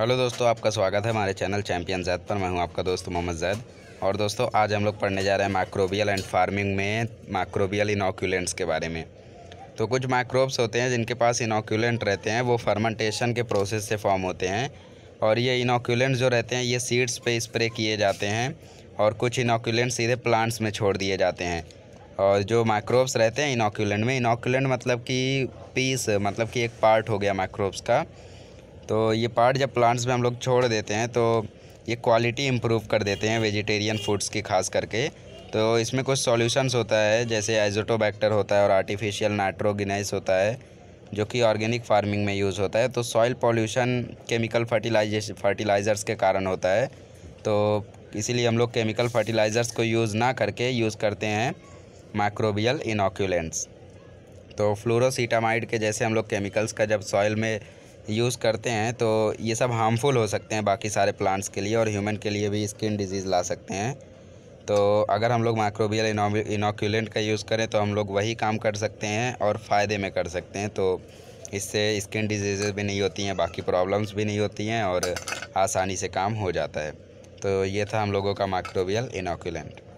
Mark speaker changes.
Speaker 1: hello दोस्तों आपका स्वागत है हमारे चैनल चैम्पियन जैद पर मैं हूं आपका दोस्त मोहम्मद जैद और दोस्तों आज हम लोग पढ़ने जा रहे हैं माइक्रोबियल एंड फार्मिंग में माइक्रोबियल इनोक्यूलेंट्स के बारे में तो कुछ माइक्रोब्स होते हैं जिनके पास इनोक्यूलेंट रहते हैं वो फर्मेंटेशन के प्रोसेस से फॉर्म होते हैं और ये इनोक्यूलेंट जो रहते हैं ये सीड्स पर स्प्रे किए जाते हैं और कुछ इनोक्यूलेंट सीधे प्लांट्स में छोड़ दिए जाते हैं और जो माइक्रोब्स रहते हैं इनोक्यूलेंट में इनोक्यूलेंट मतलब कि पीस मतलब कि एक पार्ट हो गया माइक्रोब्स का तो ये पार्ट जब प्लांट्स में हम लोग छोड़ देते हैं तो ये क्वालिटी इम्प्रूव कर देते हैं वेजिटेरियन फूड्स की खास करके तो इसमें कुछ सॉल्यूशंस होता है जैसे आइजोटोबैक्टर होता है और आर्टिफिशियल नाइट्रोगिनाइस होता है जो कि ऑर्गेनिक फार्मिंग में यूज़ होता है तो soil pollution chemical fertilization fertilizers के कारण होता है तो इसीलिए हम लोग केमिकल फर्टिलाइज़र्स को यूज़ ना करके यूज़ करते हैं माइक्रोबियल इनोक्यूलेंट्स तो फ्लोरोसीटामाइड के जैसे हम लोग केमिकल्स का जब सॉइल में यूज़ करते हैं तो ये सब हार्मफुल हो सकते हैं बाकी सारे प्लांट्स के लिए और ह्यूमन के लिए भी स्किन डिजीज़ ला सकते हैं तो अगर हम लोग माइक्रोबियल इनोक्यूलेंट का यूज़ करें तो हम लोग वही काम कर सकते हैं और फ़ायदे में कर सकते हैं तो इससे स्किन डिजीज़ भी नहीं होती हैं बाकी प्रॉब्लम्स भी नहीं होती हैं और आसानी से काम हो जाता है तो ये था हम लोगों का माइक्रोबियल इनोक्यूलेंट